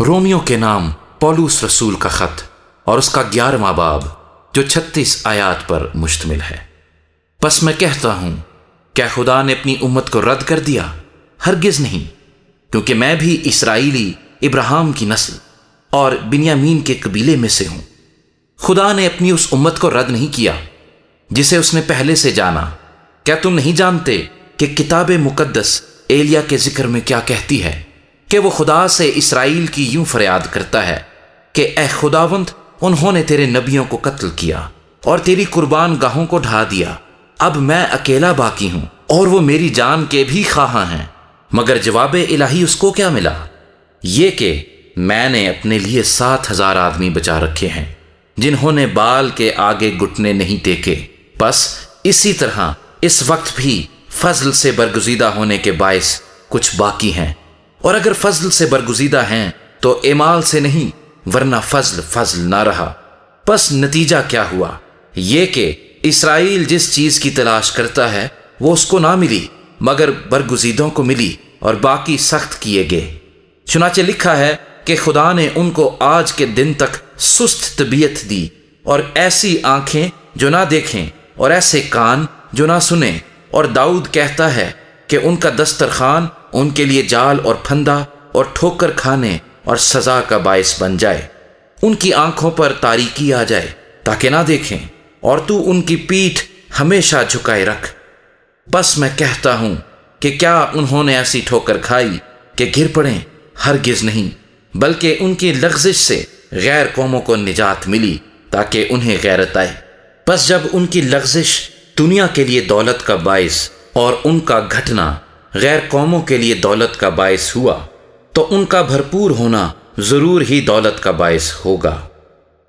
Romeo के नाम पोलूस रसूल का ख़त और उसका ग्यारहवा बाब जो छत्तीस आयात पर मुश्तम है बस मैं कहता हूं क्या खुदा ने अपनी उम्मत को रद्द कर दिया हरगिज़ नहीं क्योंकि मैं भी इसराइली इब्राहम की नस्ल और बिनियामीन के कबीले में से हूं खुदा ने अपनी उस उम्मत को रद्द नहीं किया जिसे उसने पहले से जाना क्या तुम नहीं जानते कि किताब मुकदस एलिया के जिक्र में क्या कहती है कि वो खुदा से इसराइल की यूं फरियाद करता है कि ए खुदावंत उन्होंने तेरे नबियों को कत्ल किया और तेरी कुर्बान गाहों को ढा दिया अब मैं अकेला बाकी हूं और वो मेरी जान के भी खाहा हैं मगर जवाब इलाही उसको क्या मिला ये कि मैंने अपने लिए सात हजार आदमी बचा रखे हैं जिन्होंने बाल के आगे घुटने नहीं देखे बस इसी तरह इस वक्त भी फजल से बरगुजीदा होने के बायस कुछ बाकी हैं और अगर फजल से बरगुजीदा हैं तो एमाल से नहीं वरना फजल फजल ना रहा बस नतीजा क्या हुआ ये कि इसराइल जिस चीज की तलाश करता है वो उसको ना मिली मगर बरगुजीदों को मिली और बाकी सख्त किए गए चुनाचे लिखा है कि खुदा ने उनको आज के दिन तक सुस्त तबीयत दी और ऐसी आंखें जो ना देखें और ऐसे कान जो ना सुने और दाऊद कहता है कि उनका दस्तरखान उनके लिए जाल और फंदा और ठोकर खाने और सजा का बायस बन जाए उनकी आंखों पर तारीकी आ जाए ताकि ना देखें और तू उनकी पीठ हमेशा झुकाए रख बस मैं कहता हूं कि क्या उन्होंने ऐसी ठोकर खाई कि गिर पड़े हरगिज नहीं बल्कि उनकी लफ्जिश से गैर कौमों को निजात मिली ताकि उन्हें गैरत आए बस जब उनकी लफ्जिश दुनिया के लिए दौलत का बायस और उनका घटना गैर कौमों के लिए दौलत का बायस हुआ तो उनका भरपूर होना ज़रूर ही दौलत का बायस होगा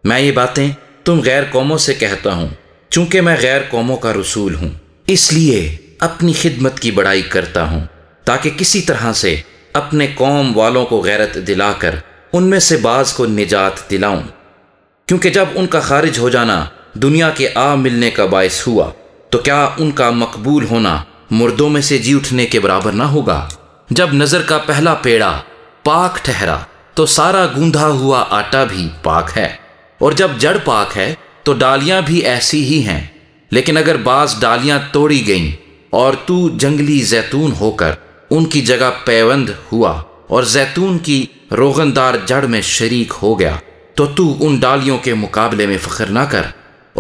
मैं ये बातें तुम गैर कौमों से कहता हूँ चूंकि मैं गैर कौमों का रसूल हूं इसलिए अपनी खिदमत की बड़ाई करता हूं ताकि किसी तरह से अपने कौम वालों को गैरत दिलाकर उनमें से बाज़ को निजात दिलाऊं क्योंकि जब उनका खारिज हो जाना दुनिया के आ मिलने का बायस हुआ तो क्या उनका मकबूल होना मुर्दों में से जी उठने के बराबर ना होगा जब नजर का पहला पेड़ा पाक ठहरा तो सारा गूंधा हुआ आटा भी पाक है और जब जड़ पाक है तो डालियां भी ऐसी ही हैं लेकिन अगर बाज डालियां तोड़ी गईं और तू जंगली जैतून होकर उनकी जगह पैवंद हुआ और जैतून की रोगनदार जड़ में शरीक हो गया तो तू उन डालियों के मुकाबले में फ़ख्र ना कर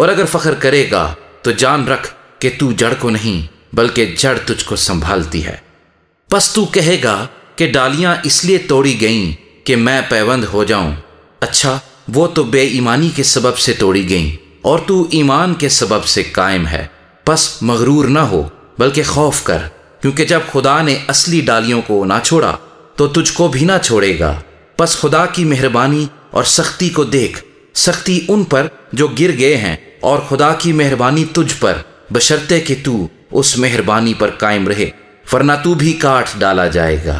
और अगर फ़ख्र करेगा तो जान रख कि तू जड़ को नहीं बल्कि जड़ तुझको संभालती है बस तू कहेगा कि डालियां इसलिए तोड़ी गईं कि मैं पैबंद हो जाऊं अच्छा वो तो बेईमानी के सबब से तोड़ी गईं और तू ईमान के सबब से कायम है बस मगरूर ना हो बल्कि खौफ कर क्योंकि जब खुदा ने असली डालियों को ना छोड़ा तो तुझको भी ना छोड़ेगा बस खुदा की मेहरबानी और सख्ती को देख सख्ती उन पर जो गिर गए हैं और खुदा की मेहरबानी तुझ पर बशर्ते कि तू उस मेहरबानी पर कायम रहे वरना तू भी काट डाला जाएगा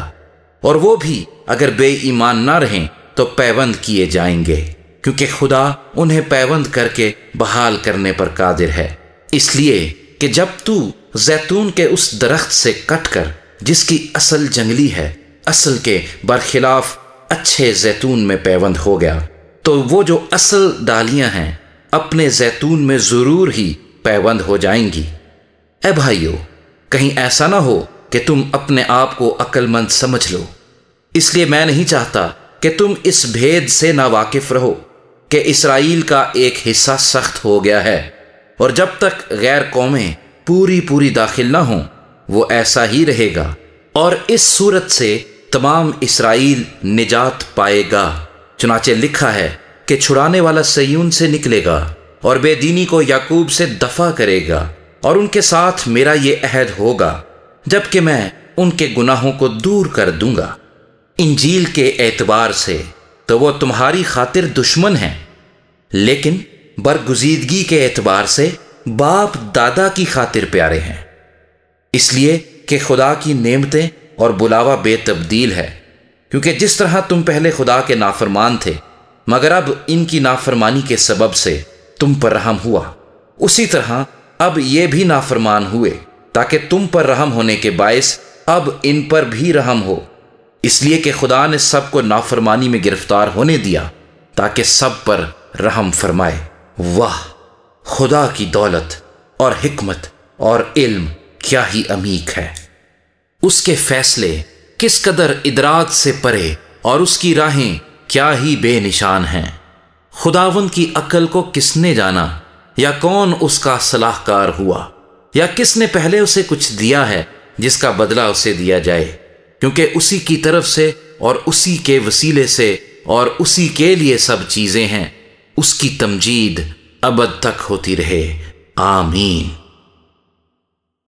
और वो भी अगर बेईमान ना रहें तो पैबंद किए जाएंगे क्योंकि खुदा उन्हें पैबंद करके बहाल करने पर कादिर है इसलिए कि जब तू जैतून के उस दरख्त से कट कर जिसकी असल जंगली है असल के बरखिलाफ अच्छे जैतून में पैवंद हो गया तो वो जो असल डालियां हैं अपने जैतून में ज़रूर ही पैबंद हो जाएंगी ए भाइयों कहीं ऐसा ना हो कि तुम अपने आप को अक्लमंद समझ लो इसलिए मैं नहीं चाहता कि तुम इस भेद से नावाकिफ रहो कि इसराइल का एक हिस्सा सख्त हो गया है और जब तक गैर कौमें पूरी पूरी दाखिल ना हों वो ऐसा ही रहेगा और इस सूरत से तमाम इसराइल निजात पाएगा चुनाचे लिखा है कि छुड़ाने वाला सयून से निकलेगा और बेदीनी को याकूब से दफा करेगा और उनके साथ मेरा ये अहद होगा जबकि मैं उनके गुनाहों को दूर कर दूंगा इंजील के एतबार से तो वो तुम्हारी खातिर दुश्मन हैं लेकिन बरगुजीदगी के एतबार से बाप दादा की खातिर प्यारे हैं इसलिए कि खुदा की नेमतें और बुलावा बेतब्दील है क्योंकि जिस तरह तुम पहले खुदा के नाफरमान थे मगर अब इनकी नाफरमानी के सबब से तुम पर रहम हुआ उसी तरह अब ये भी नाफरमान हुए ताकि तुम पर रहम होने के बायस अब इन पर भी रहम हो इसलिए कि खुदा ने सबको नाफरमानी में गिरफ्तार होने दिया ताकि सब पर रहम फरमाए वाह खुदा की दौलत और हिकमत और इल्म क्या ही अमीक है उसके फैसले किस कदर इदरात से परे और उसकी राहें क्या ही बेनिशान हैं खुदावन की अकल को किसने जाना या कौन उसका सलाहकार हुआ या किसने पहले उसे कुछ दिया है जिसका बदला उसे दिया जाए क्योंकि उसी की तरफ से और उसी के वसीले से और उसी के लिए सब चीज़ें हैं उसकी तमजीद अबद तक होती रहे आमीन